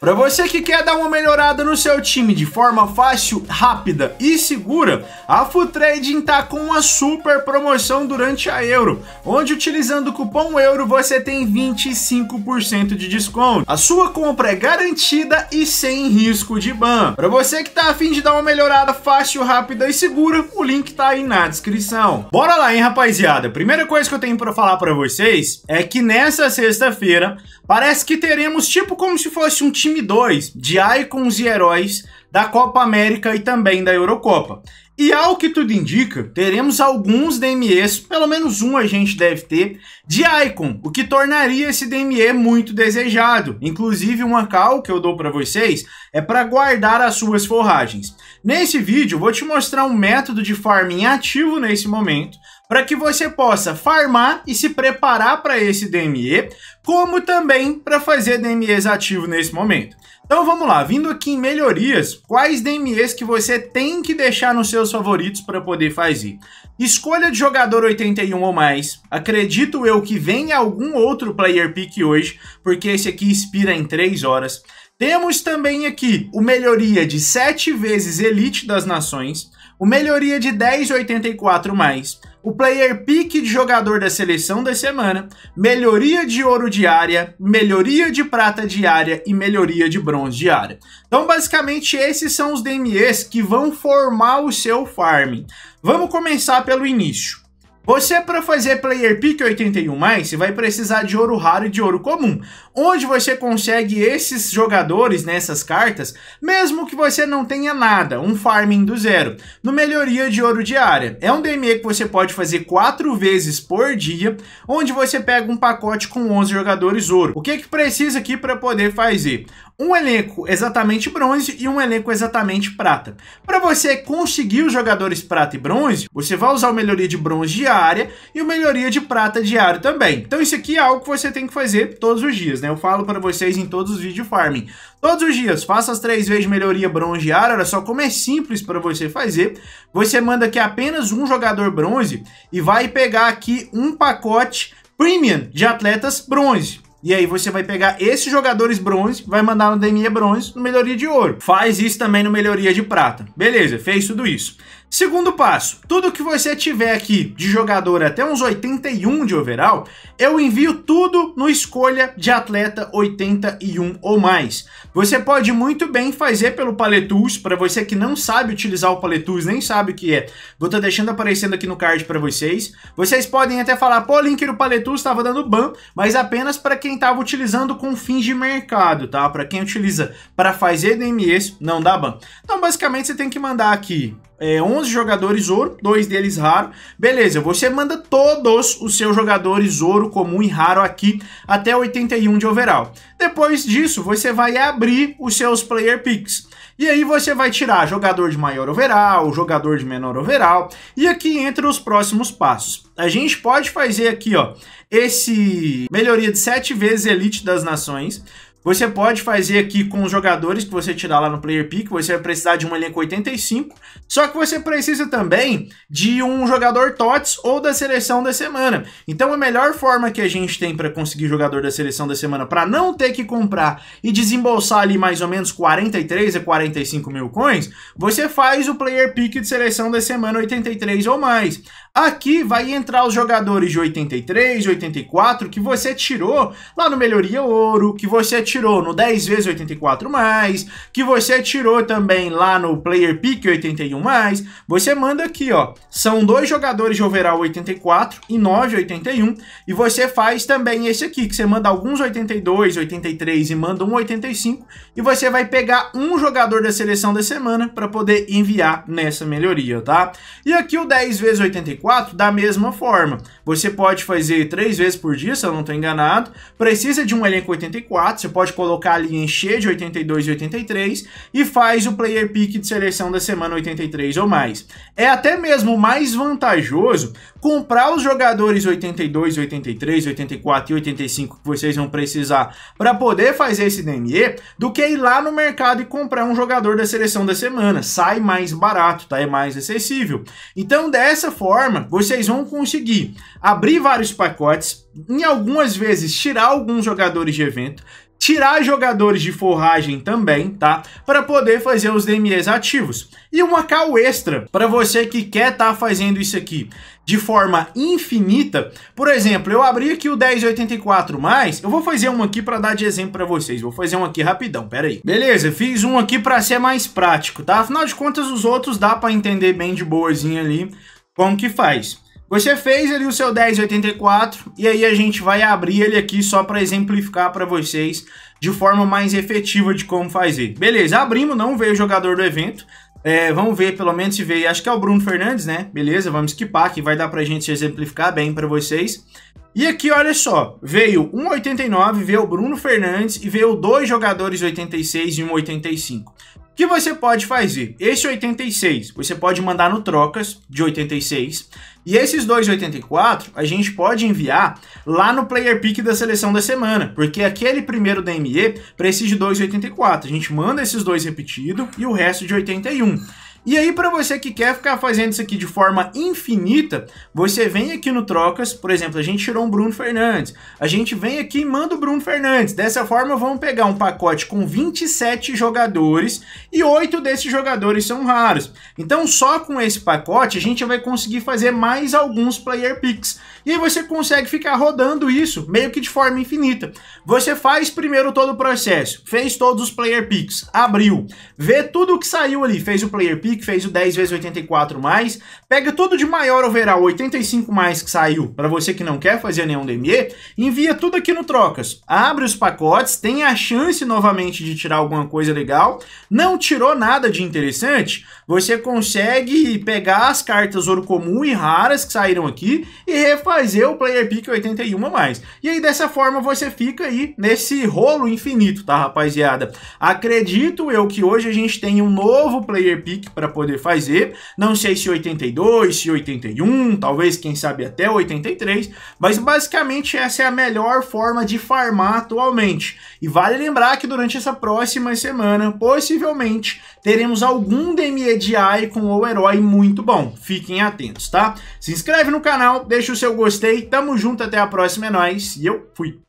Para você que quer dar uma melhorada no seu time de forma fácil, rápida e segura, a Trading tá com uma super promoção durante a Euro, onde utilizando o cupom EURO você tem 25% de desconto. A sua compra é garantida e sem risco de ban. Para você que tá afim de dar uma melhorada fácil, rápida e segura, o link tá aí na descrição. Bora lá, hein, rapaziada? Primeira coisa que eu tenho para falar para vocês é que nessa sexta-feira parece que teremos tipo como se fosse um time time 2 de Icons e Heróis da Copa América e também da Eurocopa. E ao que tudo indica, teremos alguns DMEs, pelo menos um a gente deve ter, de Icon, o que tornaria esse DME muito desejado. Inclusive, uma cal que eu dou para vocês é para guardar as suas forragens. Nesse vídeo, vou te mostrar um método de farming ativo nesse momento, para que você possa farmar e se preparar para esse DME, como também para fazer DMEs ativo nesse momento. Então vamos lá, vindo aqui em melhorias, quais DMEs que você tem que deixar nos seus favoritos para poder fazer? Escolha de jogador 81 ou mais. Acredito eu que venha algum outro player pick hoje, porque esse aqui expira em 3 horas. Temos também aqui o melhoria de 7 vezes Elite das Nações, o melhoria de 10,84 mais, o player pick de jogador da seleção da semana, melhoria de ouro diária, melhoria de prata diária e melhoria de bronze diária. Então, basicamente, esses são os DMEs que vão formar o seu farm. Vamos começar pelo início. Você, para fazer Player Pick 81, você vai precisar de ouro raro e de ouro comum, onde você consegue esses jogadores nessas né, cartas, mesmo que você não tenha nada, um farming do zero, no melhoria de ouro diária. É um DME que você pode fazer quatro vezes por dia, onde você pega um pacote com 11 jogadores ouro. O que, que precisa aqui para poder fazer? um elenco exatamente bronze e um elenco exatamente prata. Para você conseguir os jogadores prata e bronze, você vai usar o melhoria de bronze diário diária e uma melhoria de prata diário também. Então isso aqui é algo que você tem que fazer todos os dias, né? Eu falo para vocês em todos os vídeos de farming. Todos os dias, faça as três vezes de melhoria bronze diária, olha só como é simples para você fazer. Você manda aqui apenas um jogador bronze e vai pegar aqui um pacote premium de atletas bronze. E aí você vai pegar esses jogadores bronze, vai mandar no DME bronze, no melhoria de ouro. Faz isso também no melhoria de prata. Beleza, fez tudo isso. Segundo passo, tudo que você tiver aqui de jogador até uns 81 de overall, eu envio tudo no escolha de atleta 81 ou mais. Você pode muito bem fazer pelo paletus para você que não sabe utilizar o paletus nem sabe o que é. Vou estar tá deixando aparecendo aqui no card para vocês. Vocês podem até falar, pô, link do paletus estava dando ban, mas apenas para quem estava utilizando com fins de mercado, tá? Para quem utiliza para fazer DMS, não dá ban. Então, basicamente, você tem que mandar aqui é, 11 jogadores ouro, dois deles raro. Beleza, você manda todos os seus jogadores ouro comum e raro aqui até 81 de overall. Depois disso, você vai abrir os seus player picks. E aí você vai tirar jogador de maior overall, jogador de menor overall, e aqui entra os próximos passos. A gente pode fazer aqui, ó, esse melhoria de 7 vezes elite das nações, você pode fazer aqui com os jogadores que você tirar lá no player pick, você vai precisar de um elenco 85, só que você precisa também de um jogador TOTS ou da seleção da semana. Então a melhor forma que a gente tem para conseguir jogador da seleção da semana para não ter que comprar e desembolsar ali mais ou menos 43 a 45 mil coins, você faz o player pick de seleção da semana 83 ou mais. Aqui vai entrar os jogadores de 83, 84 que você tirou lá no Melhoria Ouro, que você tirou no 10 x 84 que você tirou também lá no Player Pick 81 Você manda aqui, ó, são dois jogadores de overall 84 e 9 81 e você faz também esse aqui que você manda alguns 82, 83 e manda um 85 e você vai pegar um jogador da seleção da semana para poder enviar nessa melhoria, tá? E aqui o 10 x 84 da mesma forma. Você pode fazer três vezes por dia, se eu não estou enganado. Precisa de um elenco 84, você pode colocar ali encher de 82 e 83 e faz o player pick de seleção da semana 83 ou mais. É até mesmo mais vantajoso comprar os jogadores 82, 83, 84 e 85 que vocês vão precisar para poder fazer esse DME do que ir lá no mercado e comprar um jogador da seleção da semana. Sai mais barato, tá? É mais acessível. Então, dessa forma, forma, vocês vão conseguir abrir vários pacotes, em algumas vezes tirar alguns jogadores de evento, tirar jogadores de forragem também, tá? Para poder fazer os DMEs ativos. E uma cal extra para você que quer estar tá fazendo isso aqui de forma infinita. Por exemplo, eu abri aqui o 1084 mais, eu vou fazer um aqui para dar de exemplo para vocês. Vou fazer um aqui rapidão, pera aí. Beleza, fiz um aqui para ser mais prático, tá? Afinal de contas, os outros dá para entender bem de boazinha ali. Como que faz? Você fez ali o seu 1084 e aí a gente vai abrir ele aqui só para exemplificar para vocês de forma mais efetiva de como fazer. Beleza, abrimos, não veio o jogador do evento. É, vamos ver pelo menos se veio, acho que é o Bruno Fernandes, né? Beleza, vamos skipar que vai dar para a gente exemplificar bem para vocês. E aqui, olha só, veio 1,89, veio o Bruno Fernandes e veio dois jogadores 86 e 1,85 que você pode fazer? Esse 86 você pode mandar no trocas de 86 e esses dois 84 a gente pode enviar lá no player pick da seleção da semana, porque aquele primeiro DME precisa de 284. A gente manda esses dois repetido e o resto de 81. E aí, para você que quer ficar fazendo isso aqui de forma infinita, você vem aqui no Trocas, por exemplo, a gente tirou um Bruno Fernandes, a gente vem aqui e manda o Bruno Fernandes. Dessa forma, vamos pegar um pacote com 27 jogadores e 8 desses jogadores são raros. Então, só com esse pacote, a gente vai conseguir fazer mais alguns player picks. E aí você consegue ficar rodando isso, meio que de forma infinita. Você faz primeiro todo o processo, fez todos os player picks, abriu, vê tudo o que saiu ali, fez o player pick, que fez o 10 vezes 84 mais. Pega tudo de maior overall, 85 mais que saiu, para você que não quer fazer nenhum DME, envia tudo aqui no Trocas. Abre os pacotes, tem a chance novamente de tirar alguma coisa legal. Não tirou nada de interessante, você consegue pegar as cartas ouro comum e raras que saíram aqui e refazer o player pick 81 mais. E aí dessa forma você fica aí nesse rolo infinito, tá, rapaziada? Acredito eu que hoje a gente tem um novo player pick para para poder fazer. Não sei se 82, se 81, talvez, quem sabe, até 83. Mas basicamente essa é a melhor forma de farmar atualmente. E vale lembrar que durante essa próxima semana, possivelmente, teremos algum DME de Icon ou herói muito bom. Fiquem atentos, tá? Se inscreve no canal, deixa o seu gostei. Tamo junto, até a próxima, é nóis. E eu fui.